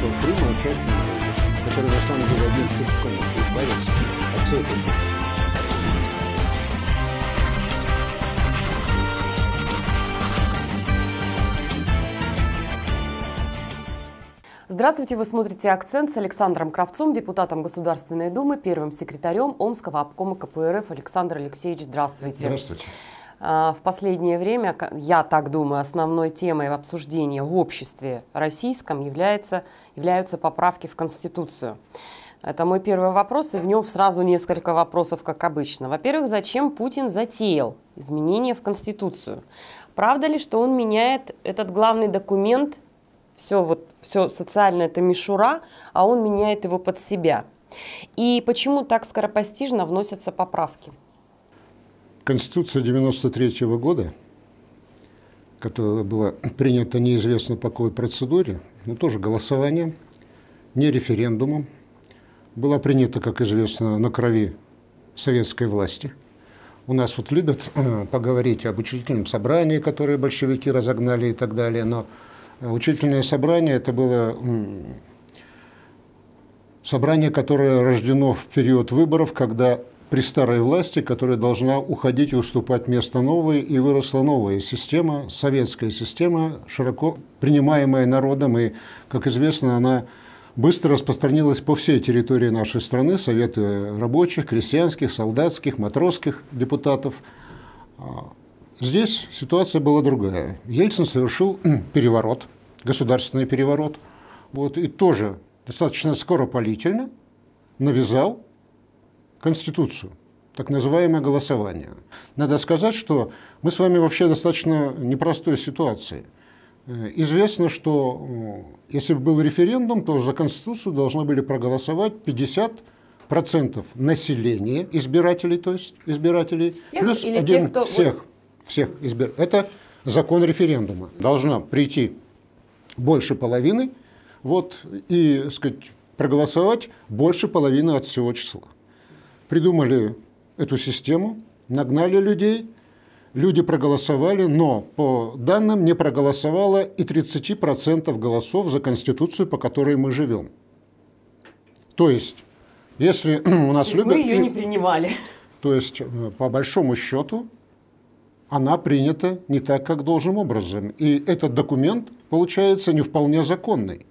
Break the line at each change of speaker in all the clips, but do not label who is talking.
стал три молчащих который на самом деле один крючком избавился от всей этой
Здравствуйте, вы смотрите «Акцент» с Александром Кравцом, депутатом Государственной Думы, первым секретарем Омского обкома КПРФ. Александр Алексеевич, здравствуйте. Здравствуйте. А, в последнее время, я так думаю, основной темой обсуждения в обществе российском является, являются поправки в Конституцию. Это мой первый вопрос, и в нем сразу несколько вопросов, как обычно. Во-первых, зачем Путин затеял изменения в Конституцию? Правда ли, что он меняет этот главный документ, все, вот, все социальное это мишура, а он меняет его под себя? И почему так скоропостижно вносятся поправки?
Конституция 93 -го года, которая была принята неизвестно по какой процедуре, но тоже голосованием, не референдумом, была принята, как известно, на крови советской власти. У нас вот любят э, поговорить об учительном собрании, которое большевики разогнали и так далее, но э, учительное собрание это было собрание, которое рождено в период выборов, когда при старой власти, которая должна уходить и уступать место новой, и выросла новая система, советская система, широко принимаемая народом, и, как известно, она быстро распространилась по всей территории нашей страны, советы рабочих, крестьянских, солдатских, матросских депутатов. А, здесь ситуация была другая. Ельцин совершил переворот, государственный переворот, вот, и тоже достаточно скоропалительно навязал Конституцию, так называемое голосование. Надо сказать, что мы с вами вообще в достаточно непростой ситуации. Э, известно, что если бы был референдум, то за Конституцию должны были проголосовать 50 процентов населения, избирателей, то есть избирателей, всех плюс или один тех, кто... всех, всех избир... Это закон референдума. Должна прийти больше половины, вот, и, сказать, проголосовать больше половины от всего числа придумали эту систему, нагнали людей, люди проголосовали, но по данным не проголосовало и 30% голосов за Конституцию, по которой мы живем. То есть, если у нас любят... Мы ее не принимали. То есть, э, по большому счету, она принята не так, как должным образом. И этот документ получается не вполне законный.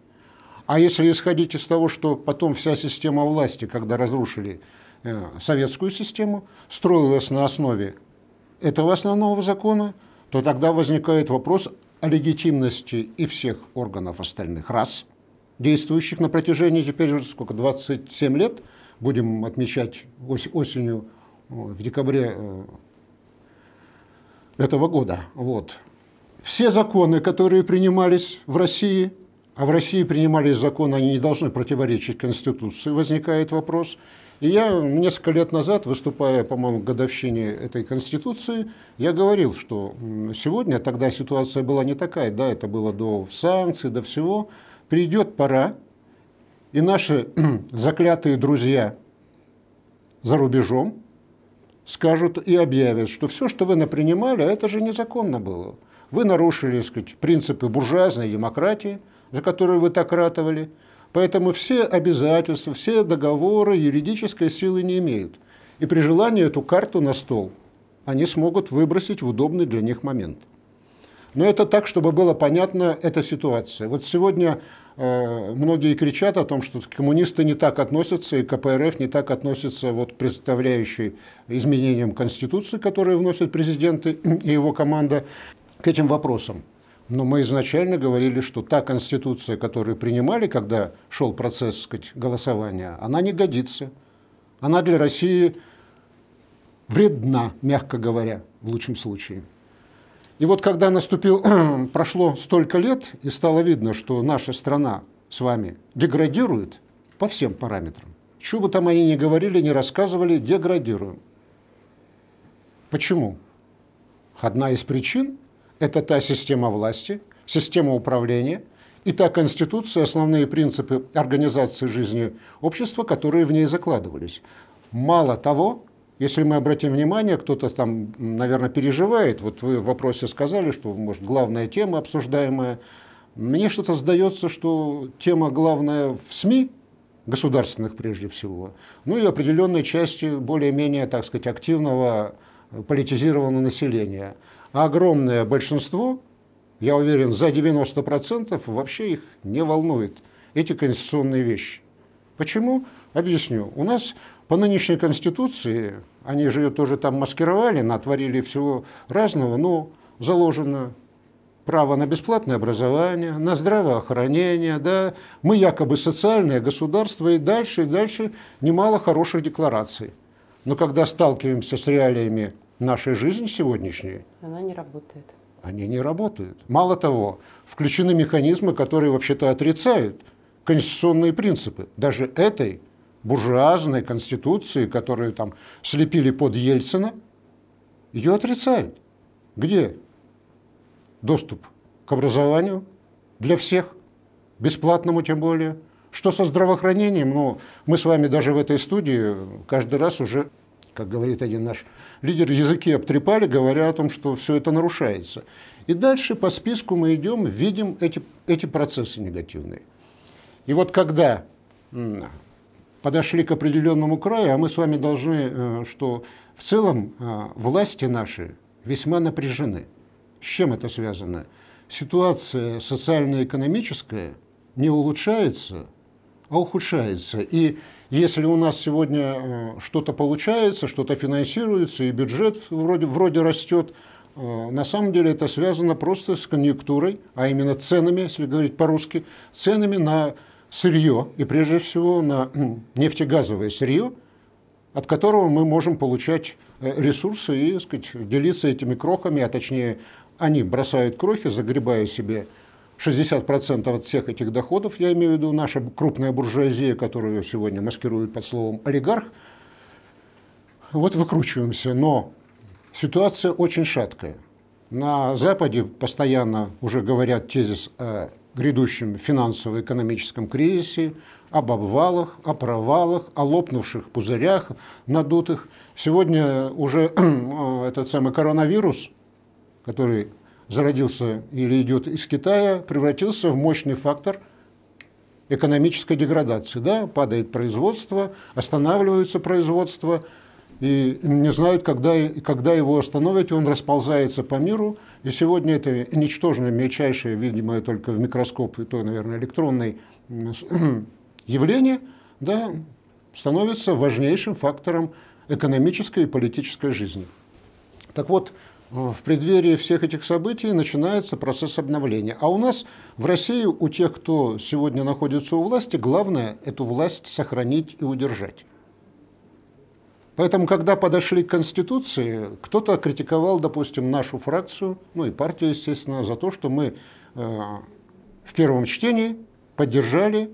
А если исходить из того, что потом вся система власти, когда разрушили Э, советскую систему, строилась на основе этого основного закона, то тогда возникает вопрос о легитимности и всех органов остальных рас, действующих на протяжении теперь уже сколько, 27 лет, будем отмечать ос осенью, э, в декабре э, этого года. Вот. Все законы, которые принимались в России, а в России принимались законы, они не должны противоречить Конституции, возникает вопрос – и я несколько лет назад, выступая, по-моему, к годовщине этой Конституции, я говорил, что сегодня, тогда ситуация была не такая, да, это было до санкций, до всего, придет пора, и наши заклятые друзья за рубежом скажут и объявят, что все, что вы напринимали, это же незаконно было. Вы нарушили, так сказать, принципы буржуазной демократии, за которые вы так ратовали – Поэтому все обязательства, все договоры юридической силы не имеют. И при желании эту карту на стол они смогут выбросить в удобный для них момент. Но это так, чтобы было понятно эта ситуация. Вот сегодня э, многие кричат о том, что коммунисты не так относятся, и КПРФ не так относится, вот, представляющий изменениям Конституции, которые вносят президенты и его команда, к этим вопросам. Но мы изначально говорили, что та конституция, которую принимали, когда шел процесс так сказать, голосования, она не годится. Она для России вредна, мягко говоря, в лучшем случае. И вот когда наступил, прошло столько лет, и стало видно, что наша страна с вами деградирует по всем параметрам. Чего бы там они ни говорили, ни рассказывали, деградируем. Почему? Одна из причин это та система власти, система управления и та конституция, основные принципы организации жизни общества, которые в ней закладывались. Мало того, если мы обратим внимание, кто-то там, наверное, переживает. Вот вы в вопросе сказали, что, может, главная тема обсуждаемая. Мне что-то сдается, что тема главная в СМИ, государственных прежде всего, ну и определенной части более-менее, так сказать, активного э, политизированного населения – огромное большинство, я уверен, за 90% вообще их не волнует эти конституционные вещи. Почему? Объясню. У нас по нынешней Конституции, они же ее тоже там маскировали, натворили всего разного, но заложено право на бесплатное образование, на здравоохранение, да, мы якобы социальное государство, и дальше, и дальше немало хороших деклараций. Но когда сталкиваемся с реалиями наша жизнь сегодняшняя...
Она не работает.
Они не работают. Мало того, включены механизмы, которые вообще-то отрицают конституционные принципы. Даже этой буржуазной конституции, которую там слепили под Ельцина, ее отрицают. Где доступ к образованию для всех, бесплатному тем более? Что со здравоохранением? Ну, мы с вами даже в этой студии каждый раз уже как говорит один наш лидер, языки обтрепали, говоря о том, что все это нарушается. И дальше по списку мы идем, видим эти, эти процессы негативные. И вот когда подошли к определенному краю, а мы с вами должны, э, что в целом э, власти наши весьма напряжены. С чем это связано? Ситуация социально-экономическая не улучшается, а ухудшается. И если у нас сегодня э, что-то получается, что-то финансируется, и бюджет вроде, вроде растет, э, на самом деле это связано просто с конъюнктурой, а именно ценами, если говорить по-русски, ценами на сырье, и прежде всего на э, нефтегазовое сырье, от которого мы можем получать ресурсы и сказать, делиться этими крохами, а точнее они бросают крохи, загребая себе 60% от всех этих доходов, я имею в виду наша крупная буржуазия, которую сегодня маскируют под словом олигарх, вот выкручиваемся. Но ситуация очень шаткая. На Западе постоянно уже говорят тезис о грядущем финансово-экономическом кризисе, об обвалах, о провалах, о лопнувших пузырях надутых. Сегодня уже э, этот самый коронавирус, который зародился или идет из Китая, превратился в мощный фактор экономической деградации. Да? Падает производство, останавливается производство, и не знают, когда, когда его остановить, он расползается по миру. И сегодня это ничтожное, мельчайшее, видимое только в микроскоп, и то, наверное, электронное явление, да, становится важнейшим фактором экономической и политической жизни. Так вот, в преддверии всех этих событий начинается процесс обновления. А у нас в России, у тех, кто сегодня находится у власти, главное эту власть сохранить и удержать. Поэтому, когда подошли к Конституции, кто-то критиковал, допустим, нашу фракцию, ну и партию, естественно, за то, что мы э, в первом чтении поддержали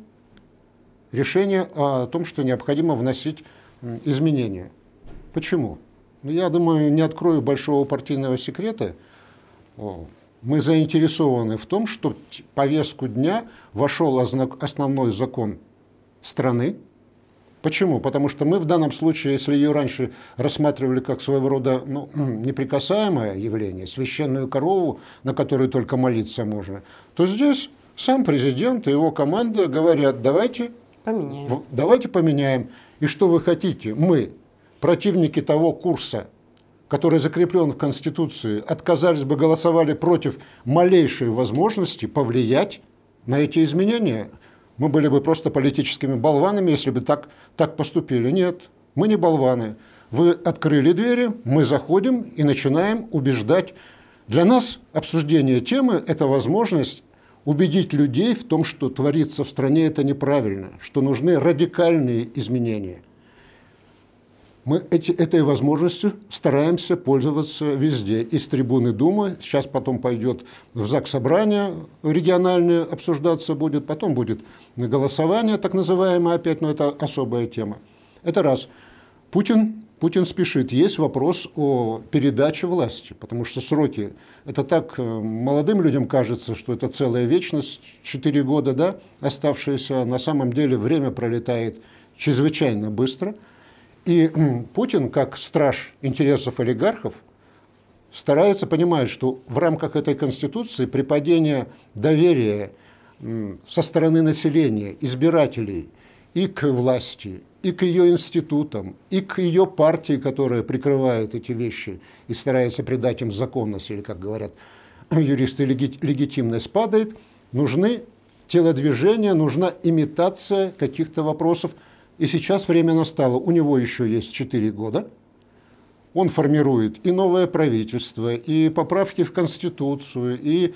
решение о том, что необходимо вносить изменения. Почему? Ну, я думаю, не открою большого партийного секрета. Мы заинтересованы в том, что в повестку дня вошел основной закон страны. Почему? Потому что мы в данном случае, если ее раньше рассматривали как своего рода ну, неприкасаемое явление, священную корову, на которую только молиться можно, то здесь сам президент и его команда говорят, давайте поменяем. давайте поменяем. И что вы хотите? Мы, противники того курса, который закреплен в Конституции, отказались бы, голосовали против малейшей возможности повлиять на эти изменения. Мы были бы просто политическими болванами, если бы так, так поступили. Нет, мы не болваны. Вы открыли двери, мы заходим и начинаем убеждать. Для нас обсуждение темы – это возможность убедить людей в том, что творится в стране, это неправильно, что нужны радикальные изменения – мы эти, этой возможностью стараемся пользоваться везде. Из трибуны Думы, сейчас потом пойдет в ЗАГС собрание региональное обсуждаться будет, потом будет голосование так называемое опять, но это особая тема. Это раз. Путин, Путин спешит. Есть вопрос о передаче власти, потому что сроки, это так э, молодым людям кажется, что это целая вечность, 4 года да, оставшиеся, на самом деле время пролетает чрезвычайно быстро – и Путин, как страж интересов олигархов, старается понимать, что в рамках этой Конституции при падении доверия со стороны населения, избирателей и к власти, и к ее институтам, и к ее партии, которая прикрывает эти вещи и старается придать им законность, или, как говорят юристы, легитимность падает, нужны телодвижения, нужна имитация каких-то вопросов – и сейчас время настало. У него еще есть 4 года. Он формирует и новое правительство, и поправки в Конституцию, и,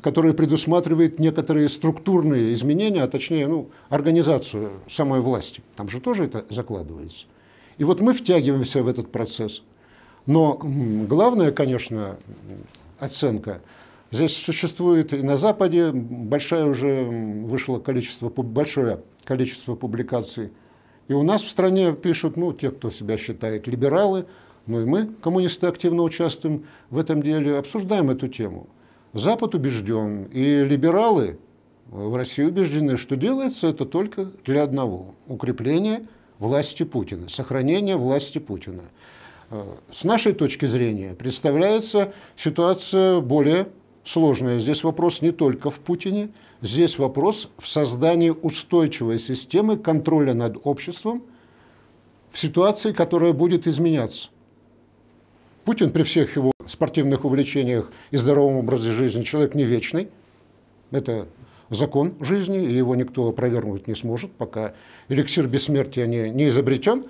которые предусматривают некоторые структурные изменения, а точнее ну, организацию самой власти. Там же тоже это закладывается. И вот мы втягиваемся в этот процесс. Но главное, конечно, оценка Здесь существует и на Западе большое уже вышло количество, большое количество публикаций. И у нас в стране пишут, ну, те, кто себя считает либералы, ну и мы, коммунисты, активно участвуем в этом деле, обсуждаем эту тему. Запад убежден, и либералы э, в России убеждены, что делается это только для одного – укрепления власти Путина, сохранение власти Путина. Э, с нашей точки зрения представляется ситуация более сложное Здесь вопрос не только в Путине, здесь вопрос в создании устойчивой системы контроля над обществом в ситуации, которая будет изменяться. Путин при всех его спортивных увлечениях и здоровом образе жизни человек не вечный. Это закон жизни, и его никто опровергнуть не сможет, пока эликсир бессмертия не, не изобретен.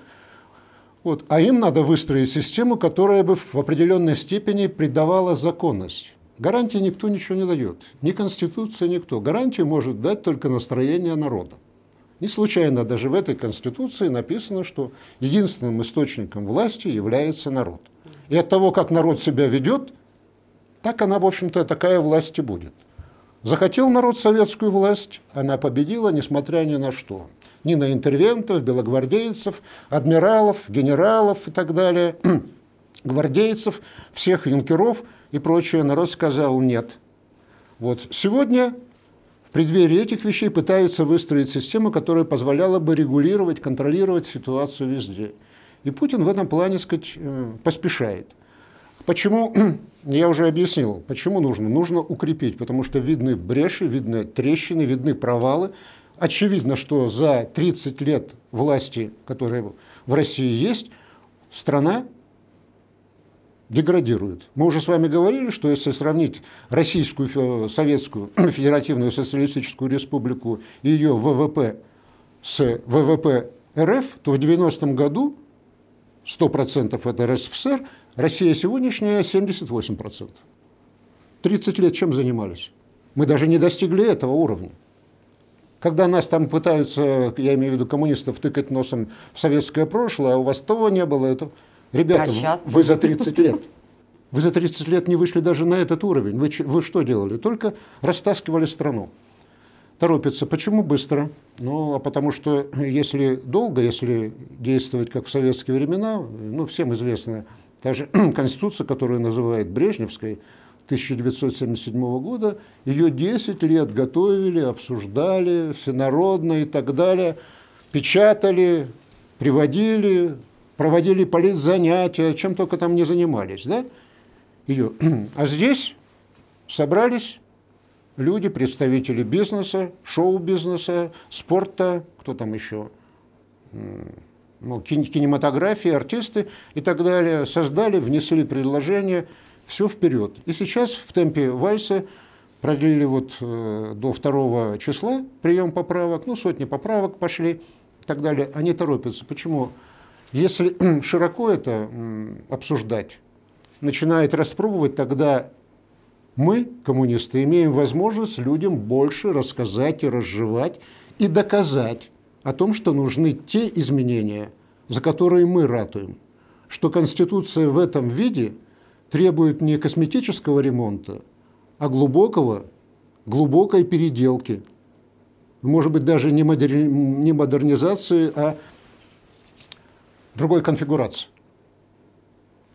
Вот. А им надо выстроить систему, которая бы в определенной степени придавала законность. Гарантии никто ничего не дает. Ни Конституция, никто. Гарантии может дать только настроение народа. Не случайно даже в этой Конституции написано, что единственным источником власти является народ. И от того, как народ себя ведет, так она, в общем-то, такая власть и будет. Захотел народ советскую власть, она победила, несмотря ни на что. Ни на интервентов, белогвардейцев, адмиралов, генералов и так далее – гвардейцев, всех юнкеров и прочее. Народ сказал «нет». Вот сегодня в преддверии этих вещей пытаются выстроить систему, которая позволяла бы регулировать, контролировать ситуацию везде. И Путин в этом плане, сказать, э, поспешает. Почему, я уже объяснил, почему нужно? Нужно укрепить, потому что видны бреши, видны трещины, видны провалы. Очевидно, что за 30 лет власти, которые в России есть, страна деградирует. Мы уже с вами говорили, что если сравнить Российскую Советскую Федеративную Социалистическую Республику и ее ВВП с ВВП РФ, то в 90-м году 100% это РСФСР, Россия сегодняшняя 78%. 30 лет чем занимались? Мы даже не достигли этого уровня. Когда нас там пытаются, я имею в виду коммунистов, тыкать носом в советское прошлое, а у вас того не было, этого. Ребята, а вы за 30 лет. Вы за 30 лет не вышли даже на этот уровень. Вы, вы что делали? Только растаскивали страну. Торопится. Почему быстро? Ну, а потому что если долго, если действовать как в советские времена, ну, всем известно, та же Конституция, которую называют Брежневской, 1977 года, ее 10 лет готовили, обсуждали, всенародно и так далее, печатали, приводили, проводили политзанятия, чем только там не занимались, да? Ее. А здесь собрались люди, представители бизнеса, шоу-бизнеса, спорта, кто там еще, ну, кинематографии, артисты и так далее, создали, внесли предложение, все вперед. И сейчас в темпе вальса продлили вот э, до 2 числа прием поправок, ну, сотни поправок пошли и так далее. Они торопятся. Почему? Почему? Если широко это обсуждать, начинает распробовать, тогда мы, коммунисты, имеем возможность людям больше рассказать и разжевать и доказать о том, что нужны те изменения, за которые мы ратуем, что Конституция в этом виде требует не косметического ремонта, а глубокого, глубокой переделки. Может быть, даже не, не модернизации, а другой конфигурации.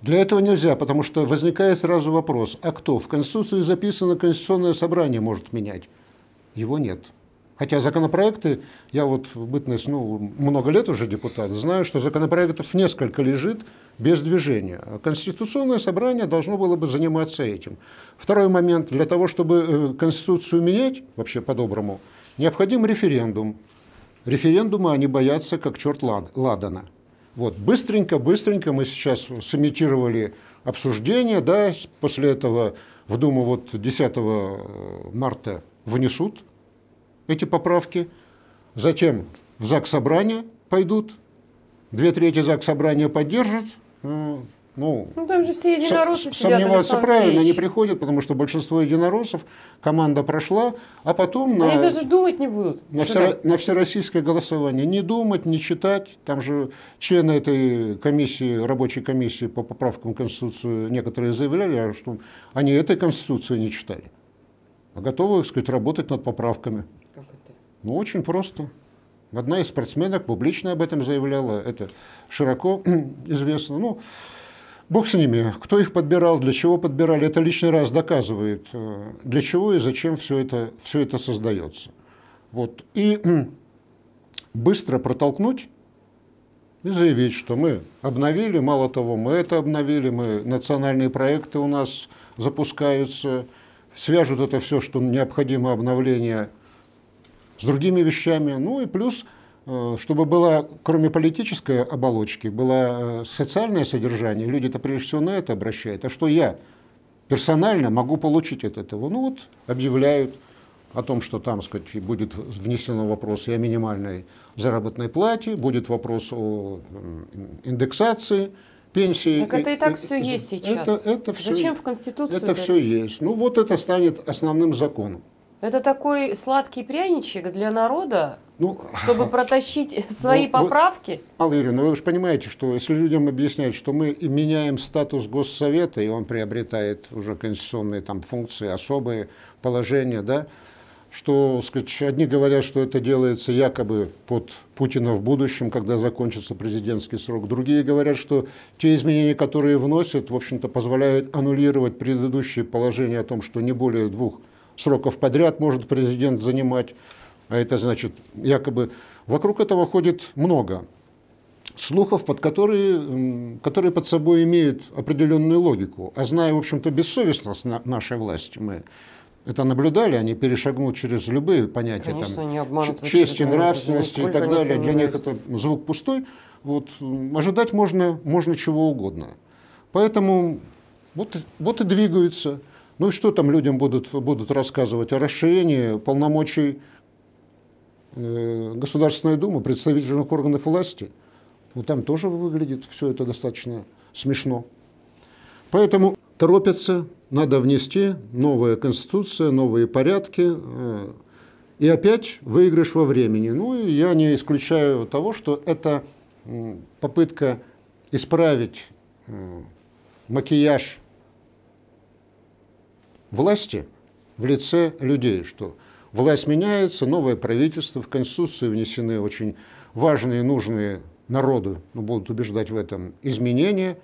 Для этого нельзя, потому что возникает сразу вопрос, а кто? В Конституции записано, Конституционное собрание может менять. Его нет. Хотя законопроекты, я вот бытность, ну, много лет уже депутат, знаю, что законопроектов несколько лежит без движения. Конституционное собрание должно было бы заниматься этим. Второй момент, для того, чтобы э, Конституцию менять, вообще по-доброму, необходим референдум. Референдумы они боятся, как черт лад, ладана. Вот, быстренько, быстренько мы сейчас сымитировали обсуждение, да, после этого в Думу вот 10 э, марта внесут эти поправки, затем в ЗАГС собрания пойдут, две трети ЗАГС собрания поддержат, э, ну,
ну там же все единороссы сидят. Сомневаться правильно не
приходят, потому что большинство единороссов команда прошла, а потом на... Они даже
думать не будут. На, всеро-
на всероссийское голосование. Не думать, не читать. Там же члены этой комиссии, рабочей комиссии по поправкам Конституции, некоторые заявляли, а что они этой Конституции не читали. А готовы, так сказать, работать над поправками. Как это? Ну, очень просто. Одна из спортсменок публично об этом заявляла. Это широко известно. Ну, Бог с ними. Кто их подбирал, для чего подбирали, это лишний раз доказывает, э, для чего и зачем все это, все это создается. Вот. И быстро протолкнуть и заявить, что мы обновили, мало того, мы это обновили, мы национальные проекты у нас запускаются, свяжут это все, что необходимо обновление с другими вещами, ну и плюс – Э, чтобы было, кроме политической оболочки, было э, социальное содержание, люди это прежде всего на это обращают, а что я персонально могу получить от этого? Ну вот объявляют о том, что там, сказать, будет внесено вопрос и о минимальной заработной плате, будет вопрос о индексации, пенсии. Так это и э, так все есть сейчас. Это, это все, Зачем
в Конституцию? Это, это все
есть. Ну вот это станет основным законом.
Это такой сладкий пряничек для народа, ну, чтобы протащить ну, свои ну, поправки?
Вы, Алла Юрьевна, ну вы же понимаете, что если людям объясняют, что мы меняем статус Госсовета, и он приобретает уже конституционные там, функции, особые положения, да, что сказать, одни говорят, что это делается якобы под Путина в будущем, когда закончится президентский срок. Другие говорят, что те изменения, которые вносят, в общем-то, позволяют аннулировать предыдущие положения о том, что не более двух сроков подряд может президент занимать, а это значит якобы... Вокруг этого ходит много слухов, под которые, которые под собой имеют определенную логику. А зная, в общем-то, бессовестность нашей власти, мы это наблюдали, они перешагнут через любые понятия Конечно,
там, чести, нравственности и так далее. Для них это
звук пустой. Вот, ожидать можно, можно чего угодно. Поэтому вот, вот и двигаются. Ну и что там людям будут, будут рассказывать о расширении полномочий э, Государственной Думы, представительных органов власти? Ну там тоже выглядит все это достаточно смешно. Поэтому торопятся, надо внести новая конституция, новые порядки, э, и опять выигрыш во времени. Ну и я не исключаю того, что это попытка исправить э, макияж власти в лице людей, что власть меняется, новое правительство, в Конституцию внесены очень важные, нужные народу, ну, будут убеждать в этом, изменения,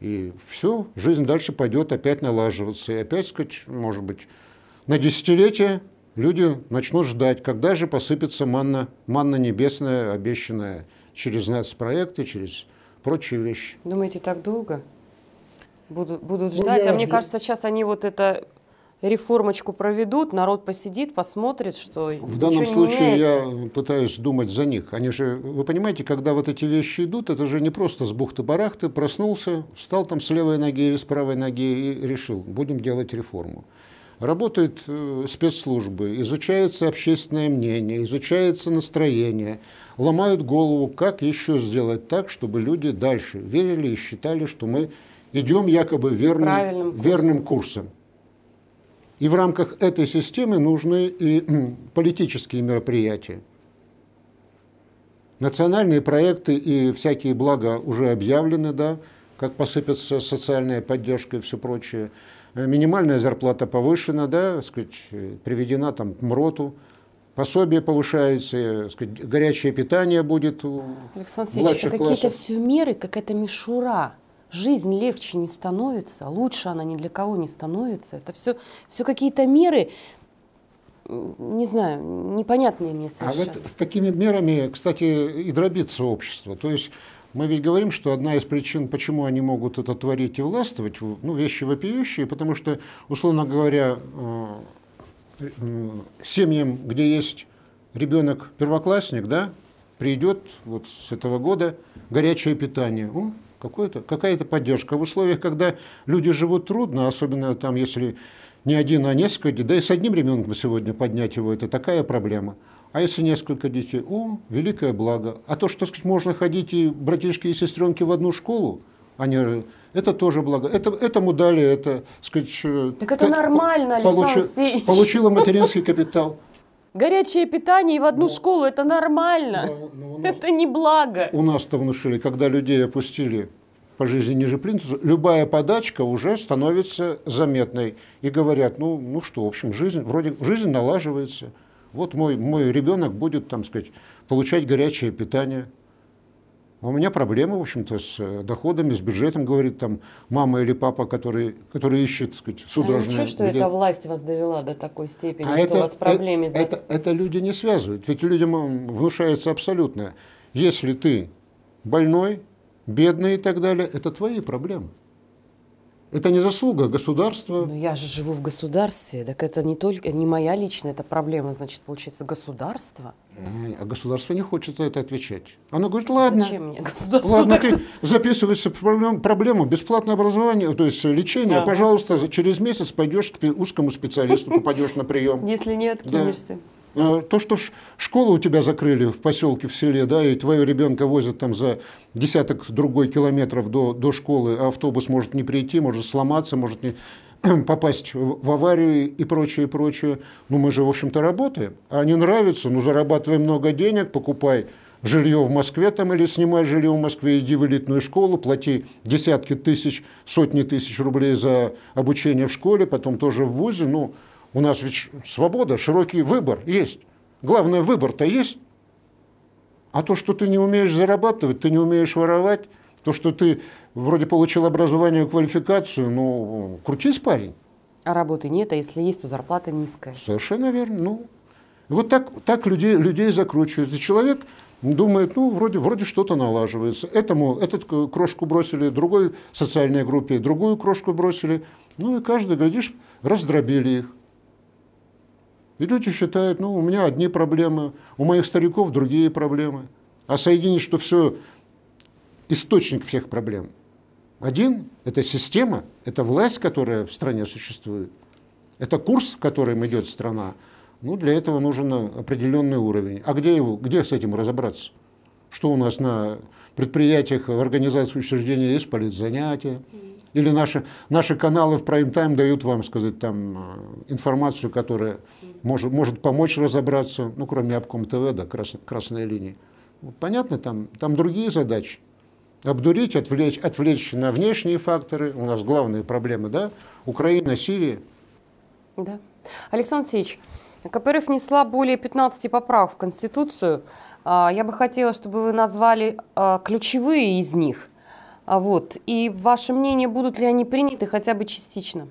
и все, жизнь дальше пойдет опять налаживаться, и опять, сказать, может быть, на десятилетия люди начнут ждать, когда же посыпется манна, манна небесная, обещанная через нацпроекты, через прочие вещи.
Думаете, так долго? Будут, будут ну, ждать, ну, я... а мне кажется, сейчас они вот это реформочку проведут, народ посидит, посмотрит, что В данном случае я
пытаюсь думать за них. Они же, вы понимаете, когда вот эти вещи идут, это же не просто с бухты-барахты, проснулся, встал там с левой ноги или с правой ноги и решил, будем делать реформу. Работают э, спецслужбы, изучается общественное мнение, изучается настроение, ломают голову, как еще сделать так, чтобы люди дальше верили и считали, что мы идем якобы верным, верным курсом. И в рамках этой системы нужны и политические мероприятия. Национальные проекты и всякие блага уже объявлены, да, как посыпется социальная поддержка и все прочее. Э, минимальная зарплата повышена, да, сказать, э, приведена там к МРОТу пособие повышается, э, сказать, горячее питание будет у
Александр Сергеевич, это какие-то все меры, какая-то мишура жизнь легче не становится, лучше она ни для кого не становится. Это все, все какие-то меры, не знаю, непонятные мне совершенно. А вот с
такими мерами, кстати, и дробится общество. То есть мы ведь говорим, что одна из причин, почему они могут это творить и властвовать, ну, вещи вопиющие, потому что, условно говоря, э, э, семьям, где есть ребенок первоклассник, да, придет вот с этого года горячее питание какая-то поддержка. В условиях, когда люди живут трудно, особенно там, если не один, а несколько детей, да и с одним ребенком сегодня поднять его, это такая проблема. А если несколько детей, о, великое благо. А то, что сказать, можно ходить и братишки и сестренки в одну школу, они, это тоже благо. Это, этому дали, это, сказать,
так это так, нормально, получи, Александр Получила
материнский капитал.
Горячее питание и в одну но, ну, школу – это нормально. Но, ну, но ну, нас, это не благо.
У нас-то внушили, когда людей опустили по жизни ниже плинтуса, любая подачка уже становится заметной. И говорят, ну, ну что, в общем, жизнь, вроде жизнь налаживается. Вот мой, мой ребенок будет, там сказать, получать горячее питание. А у меня проблемы, в общем-то, с э, доходами, с бюджетом, говорит там мама или папа, который, который ищет, сказать, судорожно. А ничего, что где... эта
власть вас довела до такой степени, а что это, у вас проблемы это, это,
это люди не связывают, ведь людям внушается абсолютно. Если ты больной, бедный и так далее, это твои проблемы. Это не заслуга государства.
Но ну, я же живу в государстве, так это не только не моя личная, это проблема, значит, получается, государства.
А государство не хочет за это отвечать. Оно говорит, ладно, Зачем мне государство ладно, ты записываешься в проблему, бесплатное образование, то есть лечение, да. пожалуйста, через месяц пойдешь к узкому специалисту, попадешь на прием.
Если не откинешься.
Э, то, что школу у тебя закрыли в поселке, в селе, да, и твоего ребенка возят там за десяток другой километров до, до школы, а автобус может не прийти, может сломаться, может не попасть в аварию и прочее, и прочее. Ну, мы же, в общем-то, работаем. А не нравится, ну, зарабатывай много денег, покупай жилье в Москве там или снимай жилье в Москве, иди в элитную школу, плати десятки тысяч, сотни тысяч рублей за обучение в школе, потом тоже в ВУЗе, ну, у нас ведь свобода, широкий выбор есть. Главное, выбор-то есть. А то, что ты не умеешь зарабатывать, ты не умеешь воровать, то, что ты вроде получил образование и квалификацию, ну, крутись, парень.
А работы нет, а если есть, то зарплата низкая.
Совершенно верно. Ну, вот так, так людей, людей закручивают. И человек думает, ну, вроде, вроде что-то налаживается. Этому, этот крошку бросили, другой социальной группе, другую крошку бросили. Ну, и каждый, глядишь, раздробили их. И люди считают, ну, у меня одни проблемы, у моих стариков другие проблемы. А соединить, что все источник всех проблем. Один – это система, это власть, которая в стране существует. Это курс, которым идет страна. Ну, для этого нужен определенный уровень. А где, его, где с этим разобраться? Что у нас на предприятиях, в организациях, учреждениях есть политзанятия? или наши, наши каналы в прайм-тайм дают вам, сказать, там э, информацию, которая может, может помочь разобраться, ну, кроме обком ТВ, да, крас, красная линия. Понятно, там, там другие задачи. Обдурить, отвлечь, отвлечь на внешние факторы. У нас главные проблемы, да? Украина, Сирия.
Да. Александр Сеевич, КПРФ внесла более 15 поправок в Конституцию. А, я бы хотела, чтобы вы назвали а, ключевые из них – а вот, и ваше мнение, будут ли они приняты хотя бы частично?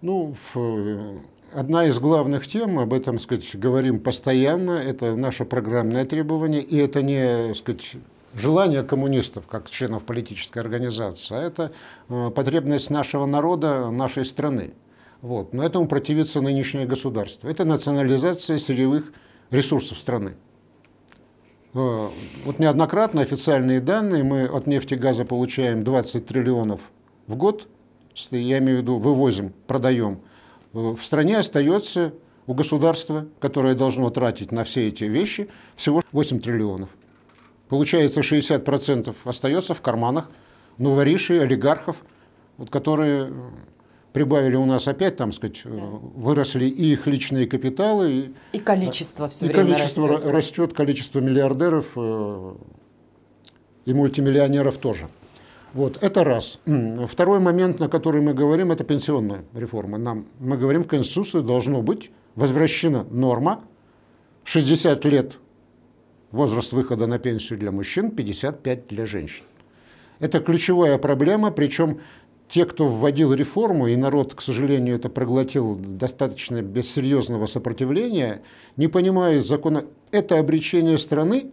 Ну, э, одна из главных тем, об этом, сказать, говорим постоянно, это наше программное требование, и это не, сказать, желание коммунистов, как членов политической организации, а это э, потребность нашего народа, нашей страны. Вот. Но этому противится нынешнее государство. Это национализация сырьевых ресурсов страны. Э, вот неоднократно официальные данные, мы от нефти и газа получаем 20 триллионов в год, я имею в виду вывозим, продаем. Э, в стране остается у государства, которое должно тратить на все эти вещи, всего 8 триллионов. Получается, 60% остается в карманах новоришей, олигархов, вот, которые прибавили у нас опять, там, сказать, выросли и их личные капиталы.
И, и количество все и время количество растет.
растет, количество миллиардеров э, и мультимиллионеров тоже. Вот, это раз. Второй момент, на который мы говорим, это пенсионная реформа. Нам, мы говорим, в Конституции должно быть возвращена норма 60 лет возраст выхода на пенсию для мужчин, 55 для женщин. Это ключевая проблема, причем те, кто вводил реформу, и народ, к сожалению, это проглотил достаточно без серьезного сопротивления, не понимают закона. Это обречение страны,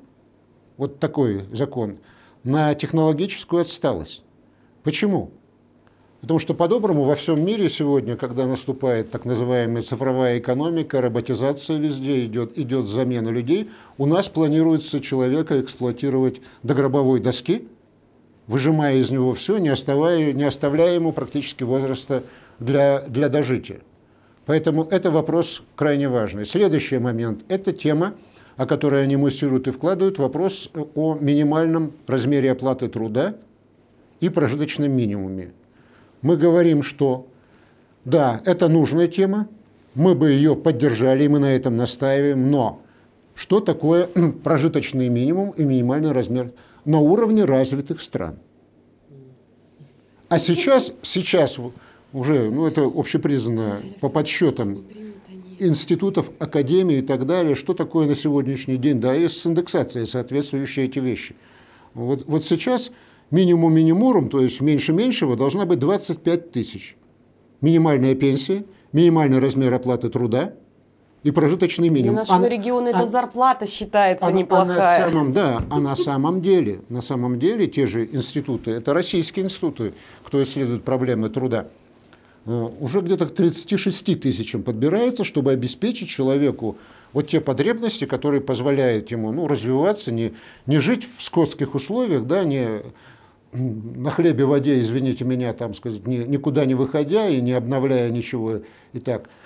вот такой закон, на технологическую отсталость. Почему? Потому что по-доброму во всем мире сегодня, когда наступает так называемая цифровая экономика, роботизация везде идет, идет замена людей, у нас планируется человека эксплуатировать до гробовой доски – выжимая из него все, не, оставая, не оставляя ему практически возраста для, для дожития. Поэтому это вопрос крайне важный. Следующий момент – это тема, о которой они муссируют и вкладывают, вопрос о минимальном размере оплаты труда и прожиточном минимуме. Мы говорим, что да, это нужная тема, мы бы ее поддержали, мы на этом настаиваем, но что такое прожиточный минимум и минимальный размер на уровне развитых стран. А сейчас, сейчас уже, ну это общепризнано по подсчетам институтов, академии и так далее, что такое на сегодняшний день, да, и с индексацией соответствующие эти вещи. Вот, вот сейчас минимум минимурум, то есть меньше меньшего, должна быть 25 тысяч. Минимальная пенсия, минимальный размер оплаты труда – и прожиточный минимум. Для нашего а, региона
а, эта зарплата считается а, неплохая. А на самом,
да, а на самом деле, на самом деле те же институты, это российские институты, кто исследует проблемы труда, э, уже где-то к 36 тысячам подбирается, чтобы обеспечить человеку вот те потребности, которые позволяют ему ну, развиваться, не, не жить в скотских условиях, да, не на хлебе, воде, извините меня, там сказать, ни, никуда не выходя и не обновляя ничего и так –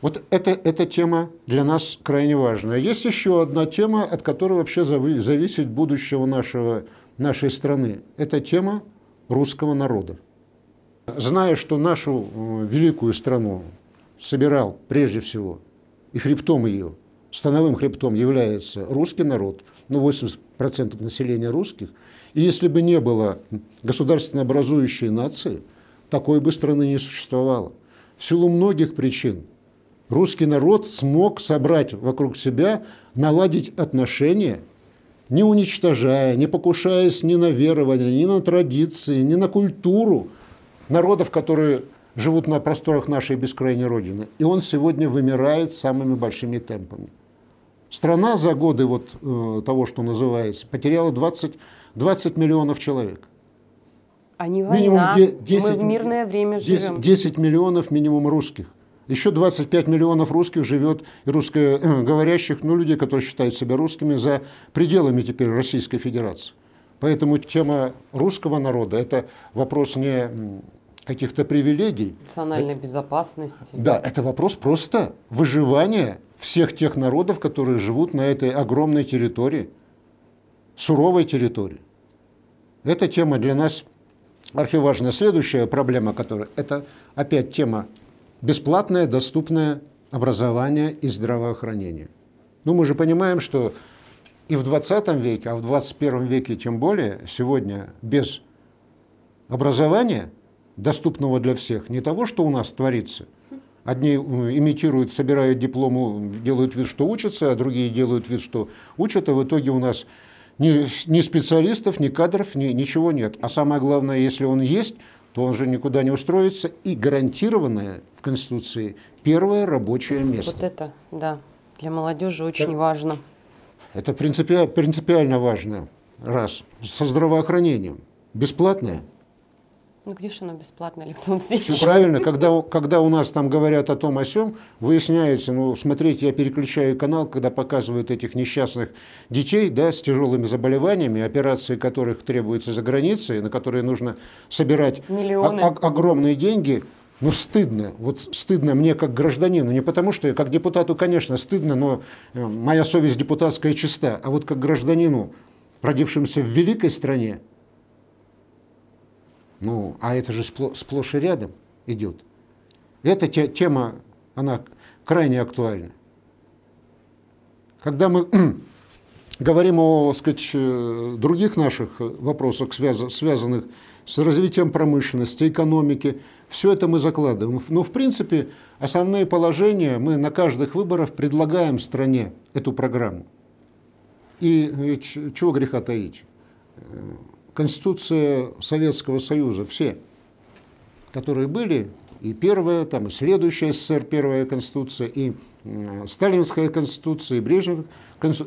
вот это, эта тема для нас крайне важная. Есть еще одна тема, от которой вообще зависит будущего нашего, нашей страны. Это тема русского народа. Зная, что нашу э, великую страну собирал прежде всего, и хребтом ее, становым хребтом является русский народ, ну 80% населения русских, и если бы не было государственно образующей нации, такой бы страны не существовало. В силу многих причин – русский народ смог собрать вокруг себя, наладить отношения, не уничтожая, не покушаясь ни на верование, ни на традиции, ни на культуру народов, которые живут на просторах нашей бескрайней Родины. И он сегодня вымирает самыми большими темпами. Страна за годы вот, э, того, что называется, потеряла 20, 20 миллионов человек.
А не война, минимум 10, мы в мирное время 10,
10 миллионов минимум русских. Еще 25 миллионов русских живет, русскоговорящих, ну, людей, которые считают себя русскими, за пределами теперь Российской Федерации. Поэтому тема русского народа – это вопрос не каких-то привилегий.
Национальной безопасности.
Да, это вопрос просто выживания всех тех народов, которые живут на этой огромной территории, суровой территории. Эта тема для нас архиважная. Следующая проблема, которая, это опять тема бесплатное, доступное образование и здравоохранение. Ну, мы же понимаем, что и в 20 веке, а в 21 веке тем более, сегодня без образования, доступного для всех, не того, что у нас творится. Одни э, имитируют, собирают диплому, делают вид, что учатся, а другие делают вид, что учат, а в итоге у нас ни, ни специалистов, ни кадров, ни, ничего нет. А самое главное, если он есть, то он же никуда не устроится. И гарантированное в Конституции первое рабочее место. Вот
это, да, для молодежи очень так, важно.
Это принципи, принципиально важно. Раз. Со здравоохранением. Бесплатное –
ну, где же оно бесплатно, Александр Сергеевич? Все
правильно. Когда, когда у нас там говорят о том, о сём, выясняется, ну, смотрите, я переключаю канал, когда показывают этих несчастных детей, да, с тяжелыми заболеваниями, операции которых требуются за границей, на которые нужно собирать Миллионы. огромные деньги. Ну, стыдно. Вот стыдно мне как гражданину. Не потому, что я как депутату, конечно, стыдно, но э, моя совесть депутатская чиста. А вот как гражданину, родившимся в великой стране, ну, а это же сплошь и рядом идет. Эта тема, она крайне актуальна. Когда мы говорим о сказать, э, других наших вопросах, связанных с развитием промышленности, экономики, все это мы закладываем. Но, ну, в принципе, основные положения мы на каждых выборах предлагаем стране эту программу. И чего греха таить? Э, Конституция Советского Союза, все, которые были, и первая, там, и следующая СССР, первая Конституция, и Сталинская Конституция, и Брежнев,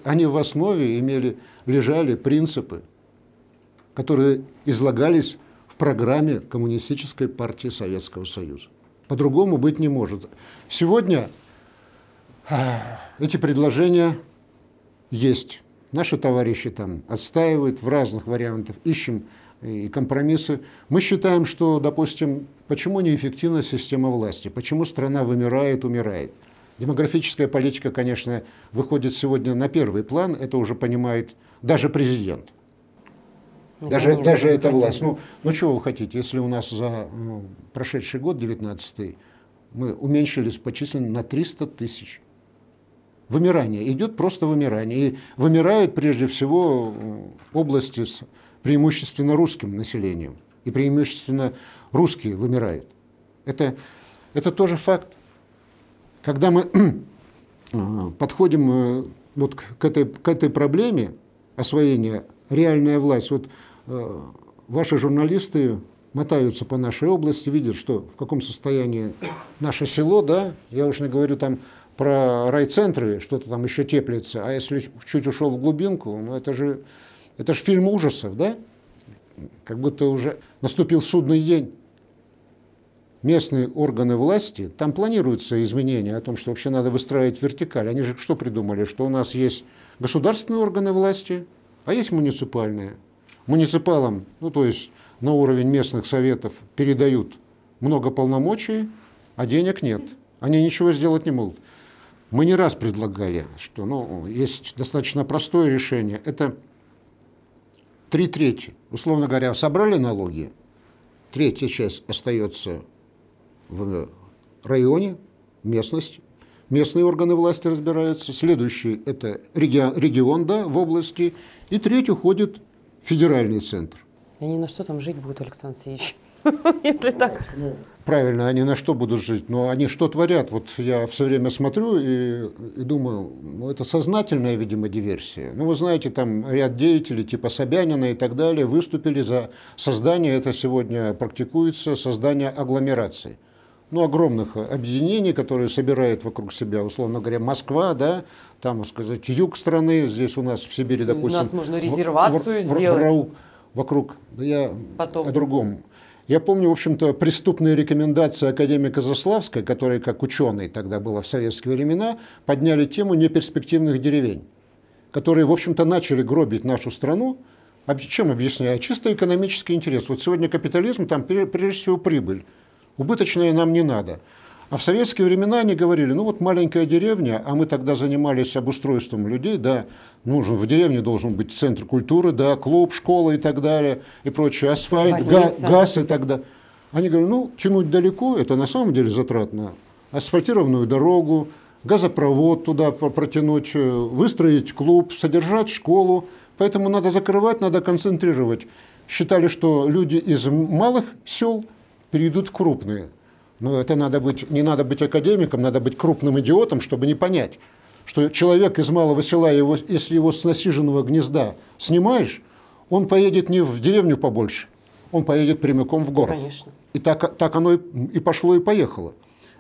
они в основе имели, лежали принципы, которые излагались в программе Коммунистической партии Советского Союза. По-другому быть не может. Сегодня а, эти предложения есть. Наши товарищи там отстаивают в разных вариантах, ищем э, и компромиссы. Мы считаем, что, допустим, почему неэффективна система власти, почему страна вымирает, умирает. Демографическая политика, конечно, выходит сегодня на первый план, это уже понимает даже президент. Ну, даже, даже эта власть. Ну, ну, чего вы хотите, если у нас за ну, прошедший год, 19-й, мы уменьшились по численности на 300 тысяч вымирание, идет просто вымирание. И вымирают прежде всего области с преимущественно русским населением. И преимущественно русские вымирают. Это, это тоже факт. Когда мы э, подходим э, вот к этой, к этой проблеме освоения реальная власть, вот э, ваши журналисты мотаются по нашей области, видят, что в каком состоянии наше село, да, я уж не говорю там про райцентры что-то там еще теплится, а если чуть ушел в глубинку, ну это же, это же фильм ужасов, да? Как будто уже наступил судный день. Местные органы власти, там планируются изменения о том, что вообще надо выстраивать вертикаль. Они же что придумали? Что у нас есть государственные органы власти, а есть муниципальные. Муниципалам, ну то есть на уровень местных советов передают много полномочий, а денег нет. Они ничего сделать не могут. Мы не раз предлагали, что ну, есть достаточно простое решение. Это три трети. Условно говоря, собрали налоги, третья часть остается в районе, местность, местные органы власти разбираются, следующий – это регион, регион да, в области, и треть уходит в федеральный центр.
Они на что там жить будут, Александр Сеевич. если так. Ну,
правильно, они на что будут жить? Но ну, они что творят? Вот я все время смотрю и, и думаю, ну это сознательная, видимо, диверсия. Ну вы знаете, там ряд деятелей типа Собянина и так далее выступили за создание, это сегодня практикуется, создание агломераций ну, огромных объединений, которые собирает вокруг себя, условно говоря, Москва, да, там, сказать, юг страны, здесь у нас в Сибири, допустим... Из нас можно резервацию в, в, сделать. В, в, вокруг, да я Потом. о другом. Я помню, в общем-то, преступные рекомендации академика Заславской, который, как ученый тогда было в советские времена, подняли тему неперспективных деревень, которые, в общем-то, начали гробить нашу страну. А чем объясняю? Чисто экономический интерес. Вот сегодня капитализм, там прежде всего прибыль. Убыточное нам не надо. А в советские времена они говорили, ну вот маленькая деревня, а мы тогда занимались обустройством людей, да, нужен, в деревне должен быть центр культуры, да, клуб, школа и так далее, и прочее, асфальт, га, газ и так далее. Они говорили: ну, тянуть далеко, это на самом деле затратно. Асфальтированную дорогу, газопровод туда протянуть, э, выстроить клуб, содержать школу. Поэтому надо закрывать, надо концентрировать. Считали, что люди из малых сел перейдут в крупные – но это надо быть, не надо быть академиком, надо быть крупным идиотом, чтобы не понять, что человек из малого села, его, если его с насиженного гнезда снимаешь, он поедет не в деревню побольше, он поедет прямиком в город. Конечно. И так, так оно и пошло, и поехало.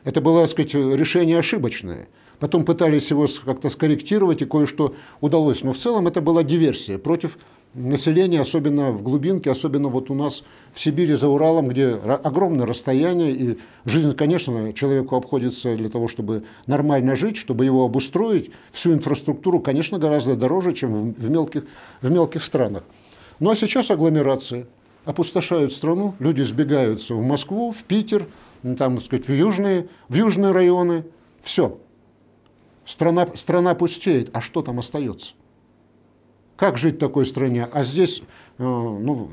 Это было, так сказать, решение ошибочное. Потом пытались его как-то скорректировать, и кое-что удалось. Но в целом это была диверсия против население, особенно в глубинке, особенно вот у нас в Сибири за Уралом, где огромное расстояние, и жизнь, конечно, человеку обходится для того, чтобы нормально жить, чтобы его обустроить, всю инфраструктуру, конечно, гораздо дороже, чем в мелких, в мелких странах. Ну а сейчас агломерации опустошают страну, люди сбегаются в Москву, в Питер, ну, там, так сказать, в южные, в южные районы, все. Страна, страна пустеет, а что там остается? Как жить в такой стране? А здесь, э, ну,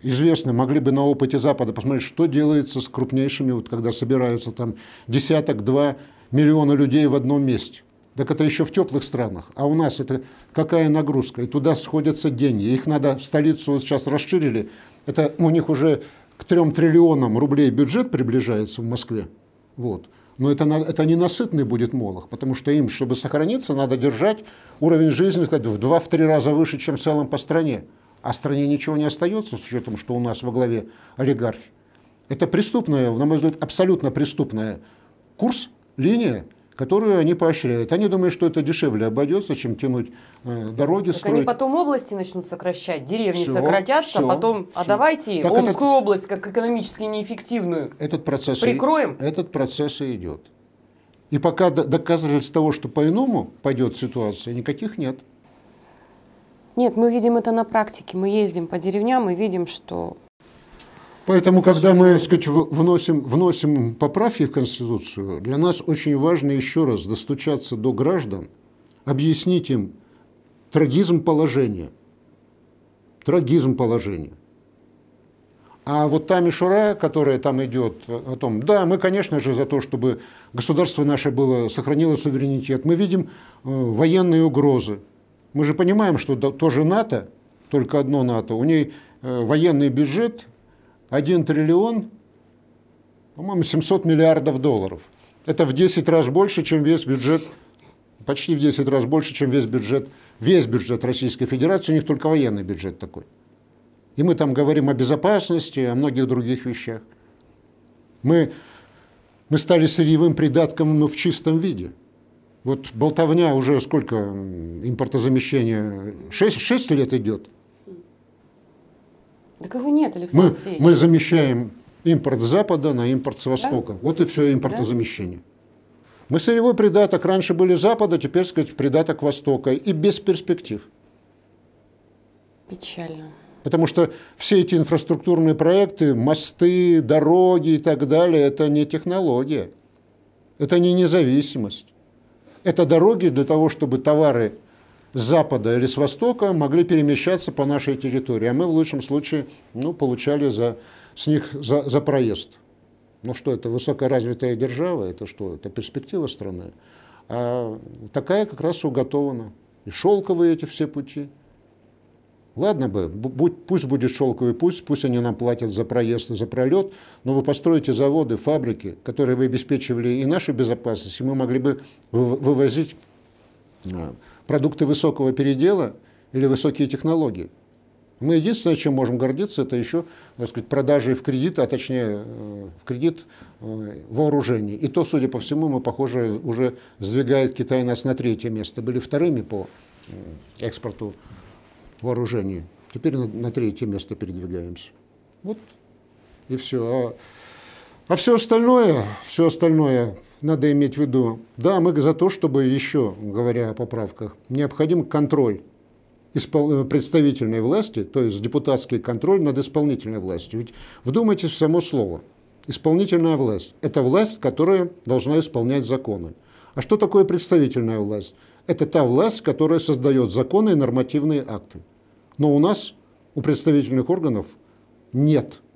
известно, могли бы на опыте Запада посмотреть, что делается с крупнейшими, вот когда собираются там десяток-два миллиона людей в одном месте. Так это еще в теплых странах. А у нас это какая нагрузка? И туда сходятся деньги. Их надо в столицу вот сейчас расширили. Это у них уже к трем триллионам рублей бюджет приближается в Москве. Вот. Но это, это ненасытный будет молох, потому что им, чтобы сохраниться, надо держать уровень жизни сказать, в 2 три раза выше, чем в целом по стране. А стране ничего не остается, с учетом, что у нас во главе олигархи. Это преступная, на мой взгляд, абсолютно преступная курс, линия, которую они поощряют. Они думают, что это дешевле обойдется, чем тянуть э, дороги так строить. они
потом области начнут сокращать, деревни все, сократятся, а все, потом, все. а давайте так Омскую этот, область как экономически неэффективную
этот процесс прикроем. И, этот процесс и идет. И пока доказательств того, что по-иному пойдет ситуация, никаких нет.
Нет, мы видим это на практике. Мы ездим по деревням и видим, что
Поэтому, когда мы так сказать, вносим, вносим поправки в Конституцию, для нас очень важно еще раз достучаться до граждан, объяснить им трагизм положения. Трагизм положения. А вот та мишура, которая там идет э, о том, да, мы, конечно же, за то, чтобы государство наше было, сохранило суверенитет. Мы видим э, военные угрозы. Мы же понимаем, что тоже НАТО, только одно НАТО, у ней э, военный бюджет 1 триллион, по-моему, 700 миллиардов долларов. Это в 10 раз больше, чем весь бюджет, почти в 10 раз больше, чем весь бюджет, весь бюджет Российской Федерации, у них только военный бюджет такой. И мы там говорим о безопасности, о многих других вещах. Мы, мы стали сырьевым придатком, но в чистом виде. Вот болтовня уже сколько импортозамещения? 6, 6 лет идет –
да кого нет, Александр мы, Алексеевич. Мы
замещаем импорт с Запада на импорт с Востока. Да? Вот и все импортозамещение. Да? Мы сырьевой придаток. Раньше были Запада, теперь, сказать, придаток Востока. И без перспектив. Печально. Потому что все эти инфраструктурные проекты, мосты, дороги и так далее, это не технология. Это не независимость. Это дороги для того, чтобы товары с запада или с востока могли перемещаться по нашей территории, а мы в лучшем случае ну, получали за, с них за, за проезд. Ну что, это высокоразвитая держава, это что, это перспектива страны. А такая как раз уготована. И шелковые эти все пути. Ладно бы, будь, пусть будет шелковый путь, пусть они нам платят за проезд и за пролет, но вы построите заводы, фабрики, которые бы обеспечивали и нашу безопасность, и мы могли бы вывозить а, продукты высокого передела или высокие технологии. Мы единственное, чем можем гордиться, это еще так сказать, продажи в кредит, а точнее э, в кредит э, вооружений. И то, судя по всему, мы, похоже, уже сдвигает Китай нас на третье место. Были вторыми по э, экспорту вооружений. Теперь на, на третье место передвигаемся. Вот и все. А а все остальное, все остальное надо иметь в виду. Да, мы за то, чтобы еще, говоря о поправках, необходим контроль э, представительной власти, то есть депутатский контроль над исполнительной властью. Ведь вдумайтесь в само слово. Исполнительная власть – это власть, которая должна исполнять законы. А что такое представительная власть? Это та власть, которая создает законы и нормативные акты. Но у нас, у представительных органов, нет –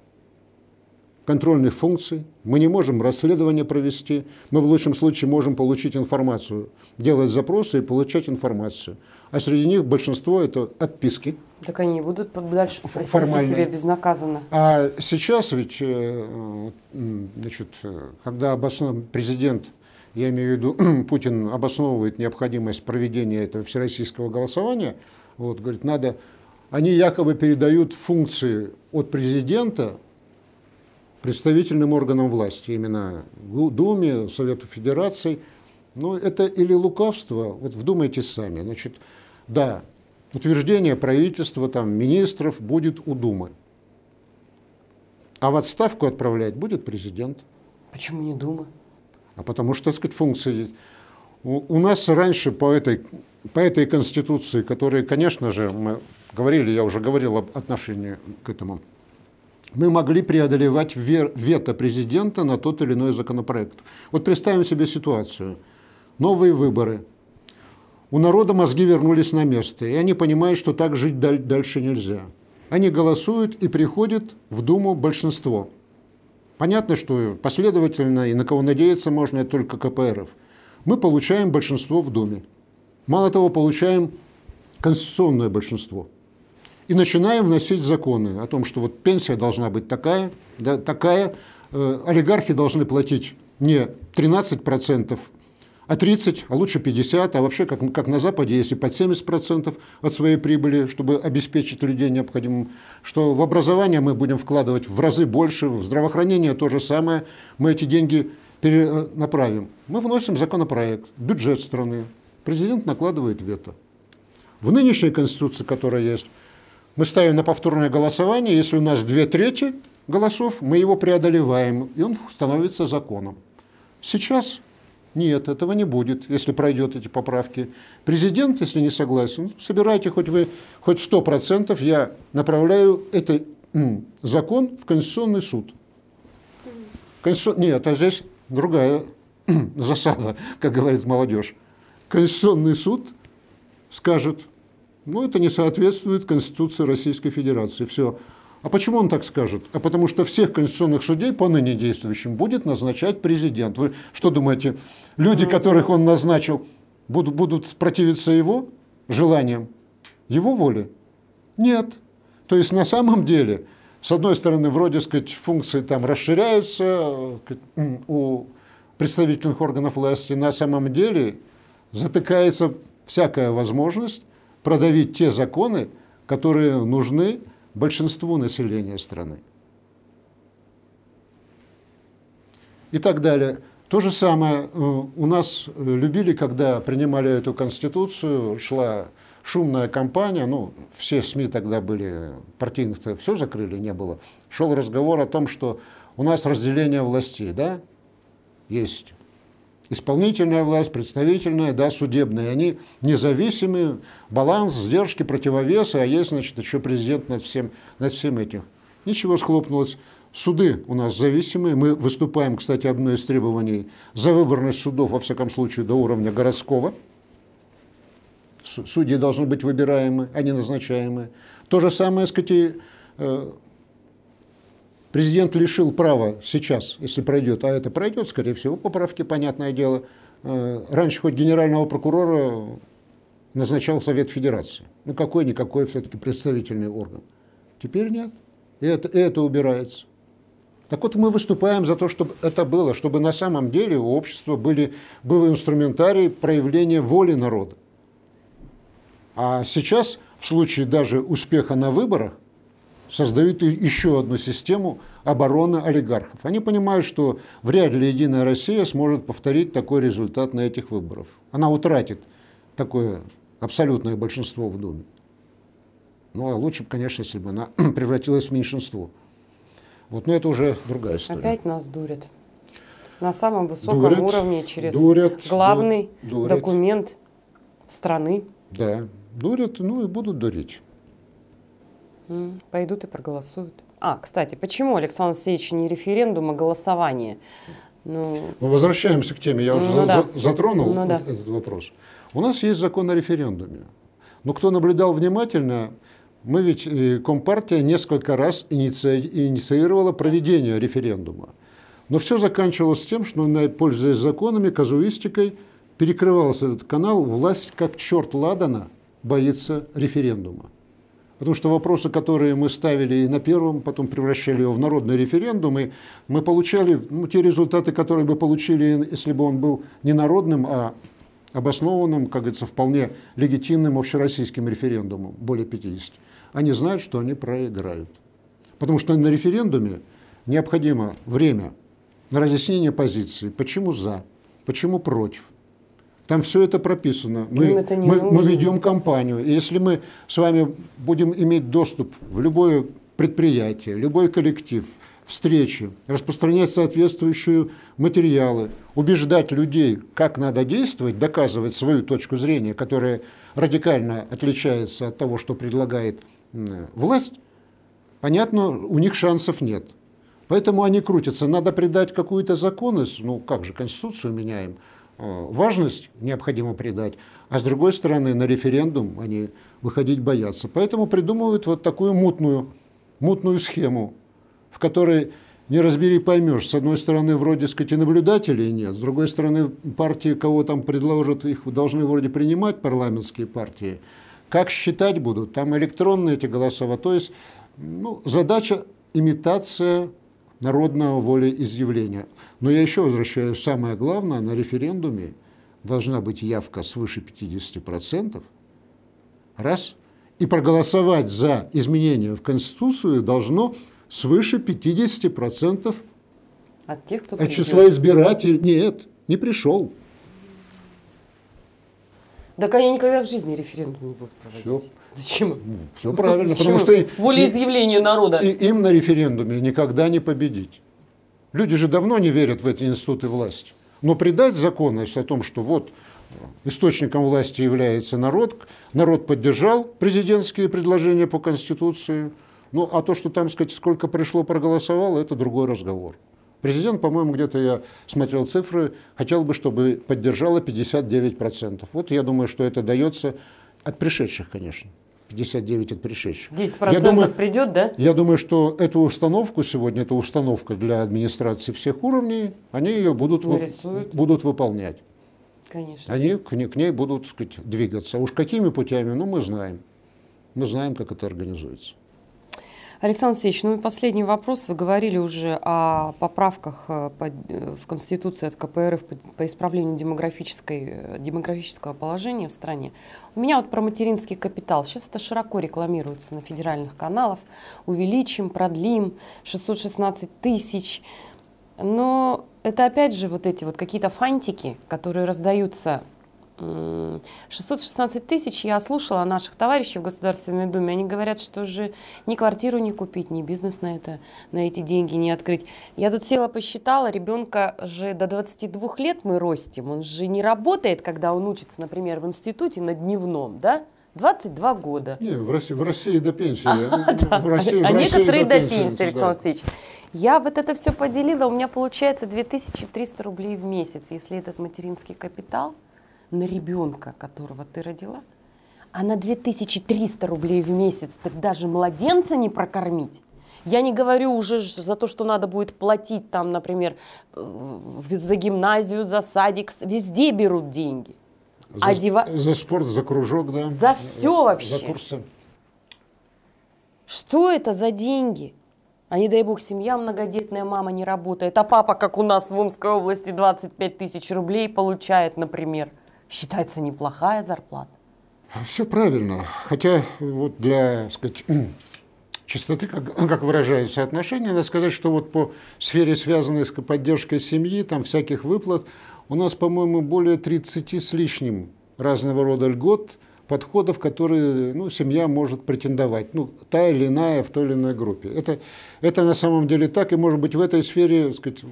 контрольных функций, мы не можем расследование провести, мы в лучшем случае можем получить информацию, делать запросы и получать информацию. А среди них большинство это отписки. Так они будут дальше формально себе безнаказанно. А сейчас ведь, э, значит, э, когда обоснов... президент, я имею в виду Путин, обосновывает необходимость проведения этого всероссийского голосования, вот, говорит, надо они якобы передают функции от президента представительным органам власти, именно Думе, Совету Федерации. Но ну, это или лукавство, вот вдумайтесь сами. Значит, да, утверждение правительства, там, министров будет у Думы. А в отставку отправлять будет президент. Почему не Дума? А потому что, так сказать, функции... У нас раньше по этой, по этой Конституции, которые, конечно же, мы говорили, я уже говорил об отношении к этому мы могли преодолевать вето президента на тот или иной законопроект. Вот представим себе ситуацию. Новые выборы. У народа мозги вернулись на место, и они понимают, что так жить дальше нельзя. Они голосуют и приходят в Думу большинство. Понятно, что последовательно и на кого надеяться можно это только КПРов. Мы получаем большинство в Думе. Мало того, получаем конституционное большинство – и начинаем вносить законы о том, что вот пенсия должна быть такая, да, такая, э, олигархи должны платить не 13%, а 30, а лучше 50, а вообще, как, как на Западе, если под 70% от своей прибыли, чтобы обеспечить людей необходимым, что в образование мы будем вкладывать в разы больше, в здравоохранение то же самое, мы эти деньги перенаправим. Э, мы вносим законопроект, бюджет страны, президент накладывает вето. В нынешней конституции, которая есть, мы ставим на повторное голосование, если у нас две трети голосов, мы его преодолеваем, и он становится законом. Сейчас нет, этого не будет, если пройдет эти поправки. Президент, если не согласен, собирайте хоть вы, хоть 100%, я направляю этот закон в Конституционный суд. Конститу... Нет, а здесь другая засада, как говорит молодежь. Конституционный суд скажет, ну, это не соответствует Конституции Российской Федерации. Все. А почему он так скажет? А потому что всех конституционных судей по ныне действующим будет назначать президент. Вы что думаете, люди, ну. которых он назначил, будут, будут противиться его желаниям, его воле? Нет. То есть на самом деле, с одной стороны, вроде сказать, функции там расширяются э, у представительных органов власти, на самом деле затыкается всякая возможность продавить те законы, которые нужны большинству населения страны. И так далее. То же самое э, у нас э, любили, когда принимали эту конституцию, шла шумная кампания, ну, все СМИ тогда были, партийных-то все закрыли, не было. Шел разговор о том, что у нас разделение властей, да? Есть исполнительная власть, представительная, да, судебная. Они независимые, баланс, сдержки, противовесы, а есть, значит, еще президент над всем, над всем этим. Ничего схлопнулось. Суды у нас зависимые. Мы выступаем, кстати, одно из требований за выборность судов, во всяком случае, до уровня городского. Судьи должны быть выбираемы, а не назначаемы. То же самое, сказать, Президент лишил права сейчас, если пройдет, а это пройдет, скорее всего, поправки, понятное дело. Э, раньше хоть генерального прокурора назначал Совет Федерации. Ну, какой-никакой все-таки представительный орган. Теперь нет. И это, и это убирается. Так вот, мы выступаем за то, чтобы это было, чтобы на самом деле у общества были, был инструментарий проявления воли народа. А сейчас, в случае даже успеха на выборах, создают еще одну систему обороны олигархов. Они понимают, что вряд ли Единая Россия сможет повторить такой результат на этих выборах. Она утратит такое абсолютное большинство в Думе. Ну, а лучше бы, конечно, если бы она превратилась в меньшинство. Вот, но это уже другая история. Опять
нас дурят. На самом высоком дурят, уровне через дурят, главный дурят. документ страны. Да, дурят,
ну и будут дурить.
Пойдут и проголосуют. А, кстати, почему Александр Алексеевич не референдум, а голосование? Ну, Мы
возвращаемся к теме. Я ну, уже ну, за, да. затронул ну, да. этот вопрос. У нас есть закон о референдуме. Но кто наблюдал внимательно, мы ведь э, Компартия несколько раз инициировала проведение референдума. Но все заканчивалось тем, что, пользуясь законами, казуистикой, перекрывался этот канал. Власть, как черт Ладана, боится референдума. Потому что вопросы, которые мы ставили и на первом, потом превращали его в народный референдум, и мы получали ну, те результаты, которые бы получили, если бы он был не народным, а обоснованным, как говорится, вполне легитимным общероссийским референдумом, более 50. Они знают, что они проиграют. Потому что на референдуме необходимо время на разъяснение позиции, почему за, почему против, там все это прописано. Мы, это мы, мы ведем компанию. И если мы с вами будем иметь доступ в любое предприятие, любой коллектив, встречи, распространять соответствующие материалы, убеждать людей, как надо действовать, доказывать свою точку зрения, которая радикально отличается от того, что предлагает власть, понятно, у них шансов нет. Поэтому они крутятся. Надо придать какую-то законность, ну как же, Конституцию меняем – Э, важность необходимо придать, а с другой стороны на референдум они выходить боятся. Поэтому придумывают вот такую мутную, мутную схему, в которой не разбери поймешь. С одной стороны, вроде, сказать, и наблюдателей нет, с другой стороны, партии, кого там предложат, их должны вроде принимать парламентские партии. Как считать будут? Там электронные эти голосова. То есть ну, задача имитация народного волеизъявления. Но я еще возвращаюсь, самое главное, на референдуме должна быть явка свыше 50%, раз, и проголосовать за изменения в Конституцию должно свыше 50%
от тех, кто от числа
избирателей. Нет, не пришел.
Так они никогда в жизни референдум не будут проводить. Все. Зачем? Все правильно, Зачем? потому что... Волеизъявление
народа. И им на референдуме никогда не победить. Люди же давно не верят в эти институты власти. Но придать законность о том, что вот э, источником власти является народ, народ поддержал президентские предложения по Конституции, ну а то, что там, сказать, сколько пришло, проголосовало, это другой разговор. Президент, по-моему, где-то я смотрел цифры, хотел бы, чтобы поддержало 59%. Вот я думаю, что это дается от пришедших, конечно. 59 от пришедших. 10% я думаю,
придет, да?
Я думаю, что эту установку сегодня, эта установка для администрации всех уровней, они ее будут, вы, будут выполнять. Конечно. Они к, к ней будут, так сказать, двигаться. А уж какими путями, ну, мы знаем. Мы знаем, как это организуется.
Александр Алексеевич, ну и последний вопрос. Вы говорили уже о поправках э, э, в Конституции от КПРФ по исправлению демографической, э, демографического положения в стране. У меня вот про материнский капитал. Сейчас это широко рекламируется на федеральных каналах. Увеличим, продлим, 616 тысяч. Но это опять же вот эти вот какие-то фантики, которые раздаются 616 тысяч я слушала наших товарищей в Государственной Думе. Они говорят, что же ни квартиру не купить, ни бизнес на, это, на эти деньги не открыть. Я тут села, посчитала, ребенка же до 22 лет мы ростим. Он же не работает, когда он учится, например, в институте на дневном, да? 22
года. Не, в России, в России до пенсии. А, да. в России, а некоторые до пенсии, Александр Алексеевич.
Я вот это все поделила, у меня получается 2300 рублей в месяц, если этот материнский капитал – на ребенка, которого ты родила, а на 2300 рублей в месяц ты даже младенца не прокормить. Я не говорю уже за то, что надо будет платить там, например, за гимназию, за садик, везде берут деньги. За, Одева... А
за спорт, за кружок, да?
За все вообще. За курсы. Что это за деньги? А не дай бог, семья многодетная, мама не работает, а папа, как у нас в Омской области, 25 тысяч рублей получает, например считается неплохая зарплата.
Все правильно. Хотя вот для, сказать, чистоты, как, как выражаются отношения, надо сказать, что вот по сфере, связанной с поддержкой семьи, там всяких выплат, у нас, по-моему, более 30 с лишним разного рода льгот, подходов, которые ну, семья может претендовать, ну, та или иная в той или иной группе. Это, это на самом деле так, и, может быть, в этой сфере сказать,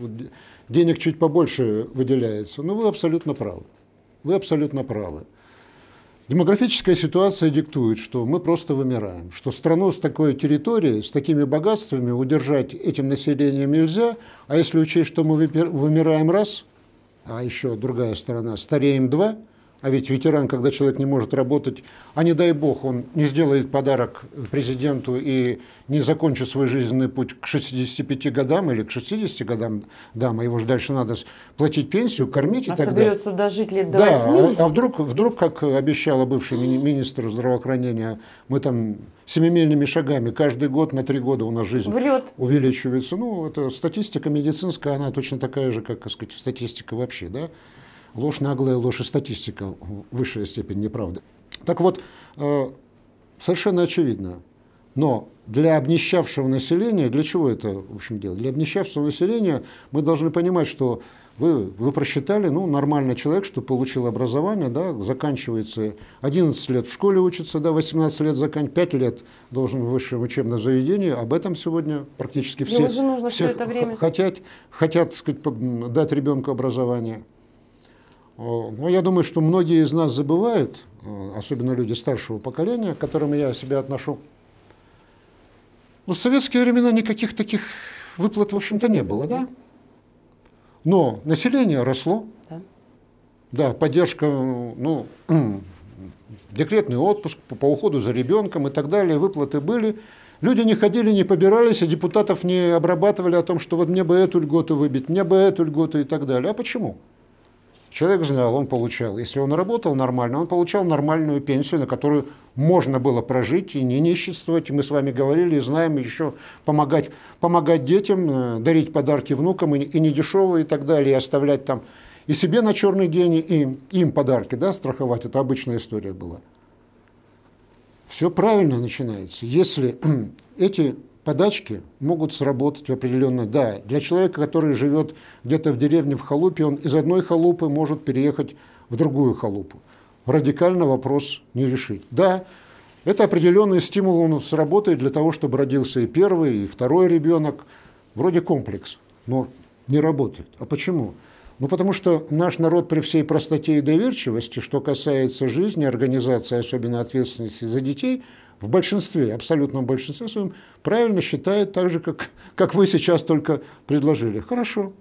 денег чуть побольше выделяется. Но вы абсолютно правы. Вы абсолютно правы. Демографическая ситуация диктует, что мы просто вымираем, что страну с такой территорией, с такими богатствами удержать этим населением нельзя, а если учесть, что мы вымираем раз, а еще другая сторона, стареем два – а ведь ветеран, когда человек не может работать, а не дай бог, он не сделает подарок президенту и не закончит свой жизненный путь к 65 годам или к 60 годам, да, мы а его же дальше надо платить пенсию, кормить и а так далее. А соберется
дожить лет до да, 80? А, а
вдруг, вдруг, как обещала бывший мини министр здравоохранения, мы там семимильными шагами каждый год на три года у нас жизнь Врет. увеличивается. Ну, это статистика медицинская, она точно такая же, как, так сказать, статистика вообще, да? Ложь наглая, ложь и статистика, в высшей степени неправды. Так вот, э, совершенно очевидно, но для обнищавшего населения, для чего это, в общем, дело? Для обнищавшего населения мы должны понимать, что вы, вы просчитали, ну, нормальный человек, что получил образование, да, заканчивается 11 лет в школе учится, да, 18 лет заканчивает, 5 лет должен в высшем учебном заведении. Об этом сегодня практически ну, все, нужно все это время. хотят, хотят сказать, дать ребенку образование. Э, Но ну, я думаю, что многие из нас забывают, э, особенно люди старшего поколения, к которым я себя отношу. Но в советские времена никаких таких выплат, в общем-то, не было, да? Но население росло. Да, поддержка, ну, декретный отпуск по, по уходу за ребенком и так далее, выплаты были. Люди не ходили, не побирались, а депутатов не обрабатывали о том, что вот мне бы эту льготу выбить, мне бы эту льготу и так далее. А почему? Человек знал, он получал. Если он работал нормально, он получал нормальную пенсию, на которую можно было прожить и не нищетствовать. Мы с вами говорили и знаем еще помогать, помогать детям, э, дарить подарки внукам и, и недешевые и так далее, и оставлять там и себе на черный день, и им подарки, да, страховать. Это обычная история была. Все правильно начинается. Если эти подачки могут сработать в определенно. Да, для человека, который живет где-то в деревне в халупе, он из одной халупы может переехать в другую халупу. Радикально вопрос не решить. Да, это определенный стимул он сработает для того, чтобы родился и первый, и второй ребенок. Вроде комплекс, но не работает. А почему? Ну, потому что наш народ при всей простоте и доверчивости, что касается жизни, организации, особенно ответственности за детей – в большинстве, абсолютном большинстве своем, правильно считает так же, как, как вы сейчас только предложили. Хорошо.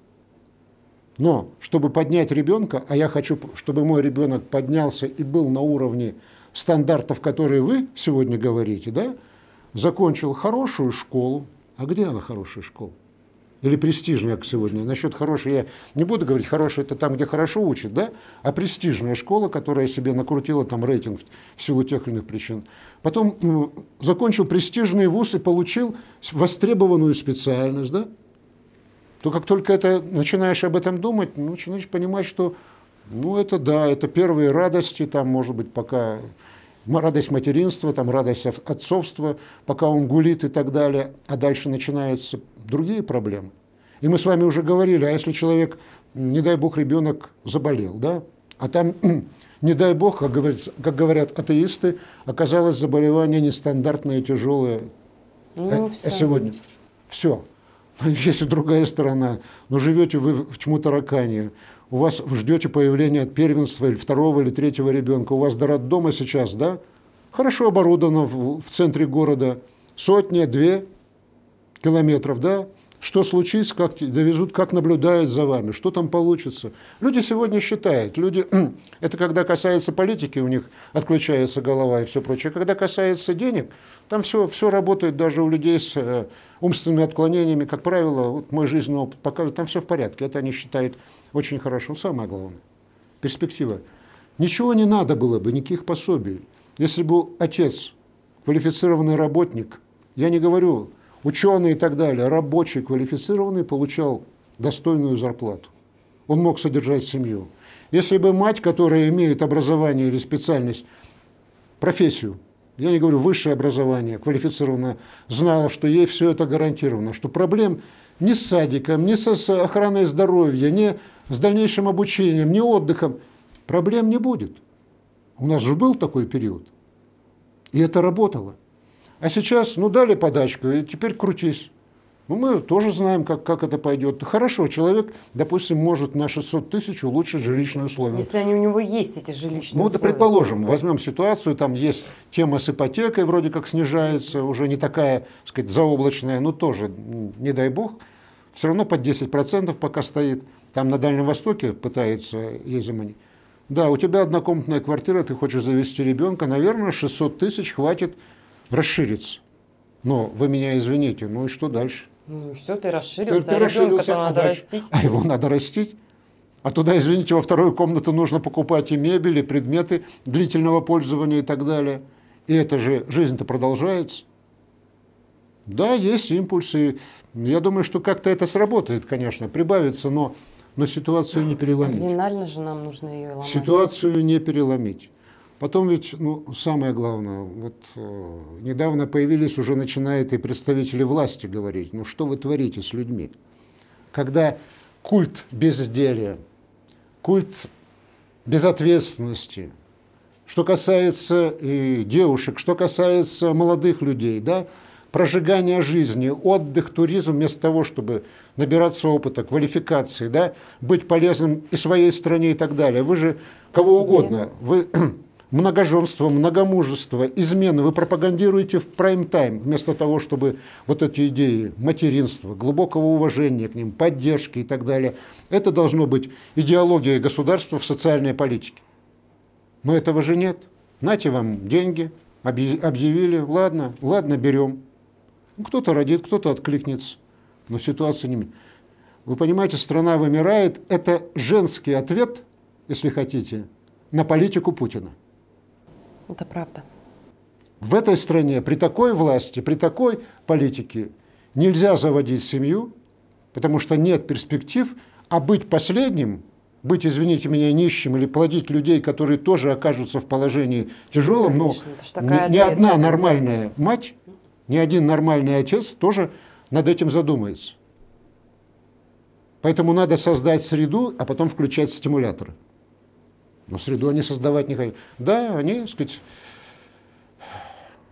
Но чтобы поднять ребенка, а я хочу, чтобы мой ребенок поднялся и был на уровне стандартов, которые вы сегодня говорите, да, закончил хорошую школу. А где она хорошая школа? или престижная, как сегодня. Насчет хорошей я не буду говорить, хорошая это там, где хорошо учат, да, а престижная школа, которая себе накрутила там рейтинг в силу тех или иных причин. Потом ну, закончил престижный вуз и получил востребованную специальность, да, то как только это начинаешь об этом думать, ну, начинаешь понимать, что ну, это да, это первые радости, там, может быть, пока радость материнства, там, радость отцовства, пока он гулит и так далее, а дальше начинается другие проблемы. И мы с вами уже говорили, а если человек, не дай бог, ребенок заболел, да, а там, не дай бог, как, говорится, как говорят атеисты, оказалось заболевание нестандартное, тяжелое ну, а, все. сегодня. Все. есть и другая сторона, но ну, живете вы в тьму таракания, у вас ждете появления первенства или второго или третьего ребенка, у вас до роддома сейчас, да, хорошо оборудовано в, в центре города, сотня, две – километров, да, что случится, как довезут, как наблюдают за вами, что там получится. Люди сегодня считают, люди, это когда касается политики, у них отключается голова и все прочее, когда касается денег, там все, все работает даже у людей с э, умственными отклонениями, как правило, вот мой жизненный опыт показывает, там все в порядке, это они считают очень хорошо, самое главное, перспектива. Ничего не надо было бы, никаких пособий. Если бы отец, квалифицированный работник, я не говорю, ученый и так далее, рабочий, квалифицированный, получал достойную зарплату. Он мог содержать семью. Если бы мать, которая имеет образование или специальность, профессию, я не говорю высшее образование, квалифицированное, знала, что ей все это гарантировано, что проблем ни с садиком, ни с охраной здоровья, ни с дальнейшим обучением, ни отдыхом, проблем не будет. У нас же был такой период. И это работало. А сейчас, ну, дали подачку, и теперь крутись. Ну, мы тоже знаем, как, как это пойдет. Хорошо, человек, допустим, может на 600 тысяч улучшить жилищные условия. Если
они у него есть, эти жилищные ну, условия. Ну, да, предположим,
возьмем ситуацию, там есть тема с ипотекой, вроде как снижается, уже не такая, так сказать, заоблачная, но тоже, не дай бог, все равно под 10% пока стоит. Там на Дальнем Востоке пытается ей заманить. Да, у тебя однокомнатная квартира, ты хочешь завести ребенка, наверное, 600 тысяч хватит расшириться. Но вы меня извините, ну и что дальше?
Ну все, ты расширился, ты, ты а расширился, а надо дальше? растить. А
его надо растить. А туда, извините, во вторую комнату нужно покупать и мебель, и предметы длительного пользования и так далее. И это же жизнь-то продолжается. Да, есть импульсы. Я думаю, что как-то это сработает, конечно, прибавится, но, но ситуацию не переломить.
Кардинально же нам нужно ее ломать.
Ситуацию не переломить. Потом ведь, ну, самое главное, вот э, недавно появились, уже начинают и представители власти говорить, ну что вы творите с людьми? Когда культ безделия, культ безответственности, что касается и девушек, что касается молодых людей, да, прожигание жизни, отдых, туризм, вместо того, чтобы набираться опыта, квалификации, да, быть полезным и своей стране и так далее. Вы же кого Себе. угодно, вы многоженство, многомужество, измены вы пропагандируете в прайм-тайм, вместо того, чтобы вот эти идеи материнства, глубокого уважения к ним, поддержки и так далее, это должно быть идеологией государства в социальной политике. Но этого же нет. Нате вам деньги, объявили, ладно, ладно, берем. Ну, кто-то родит, кто-то откликнется, но ситуация не... Вы понимаете, страна вымирает, это женский ответ, если хотите, на политику Путина. Это правда. В этой стране при такой власти, при такой политике нельзя заводить семью, потому что нет перспектив, а быть последним, быть, извините меня, нищим или плодить людей, которые тоже окажутся в положении тяжелом, ну,
но ни, ни одна
нормальная мать, ни один нормальный отец тоже над этим задумается. Поэтому надо создать среду, а потом включать стимуляторы но среду они создавать не хотят. Да, они, так сказать,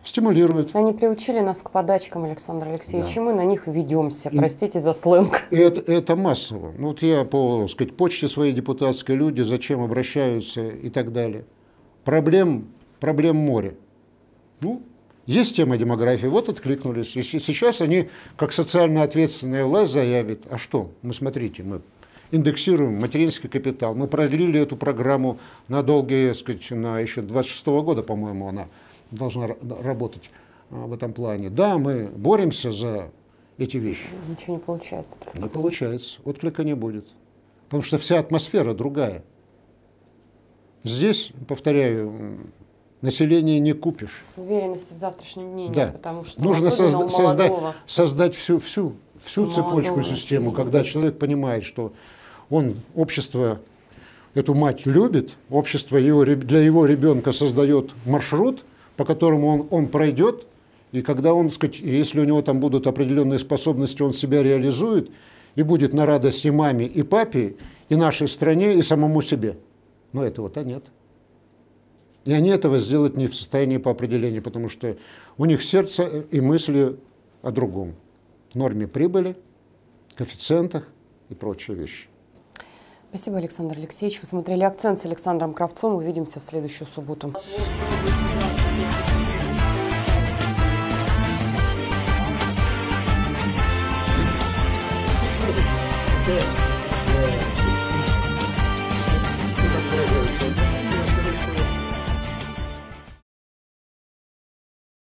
стимулируют. Они приучили нас к подачкам, Александр Алексеевич, да. и мы на них ведемся, и, простите за
сленг. Это, это массово. Ну, вот я по сказать, почте своей депутатской люди, зачем обращаются и так далее. Проблем, проблем море. Ну, есть тема демографии, вот откликнулись. И сейчас они, как социально ответственная власть, заявят, а что, ну смотрите, мы индексируем материнский капитал. Мы продлили эту программу на долгие, сказать, на еще 26 -го года, по-моему, она должна работать а, в этом плане. Да, мы боремся за эти вещи. Ничего не получается. Не получается. Отклика не будет. Потому что вся атмосфера другая. Здесь, повторяю, население не купишь.
Уверенности в завтрашнем дне да. потому что нужно созда- создать,
создать всю, всю, всю цепочку систему, когда человек понимает, что он общество эту мать любит, общество его, для его ребенка создает маршрут, по которому он, он пройдет, и когда он, сказать, если у него там будут определенные способности, он себя реализует и будет на радость и маме, и папе, и нашей стране, и самому себе. Но этого-то нет. И они этого сделать не в состоянии по определению, потому что у них сердце и мысли о другом. Норме прибыли, коэффициентах и прочие вещи.
Спасибо, Александр Алексеевич. Вы смотрели «Акцент» с Александром Кравцом. Увидимся в следующую субботу.
Yeah. Э,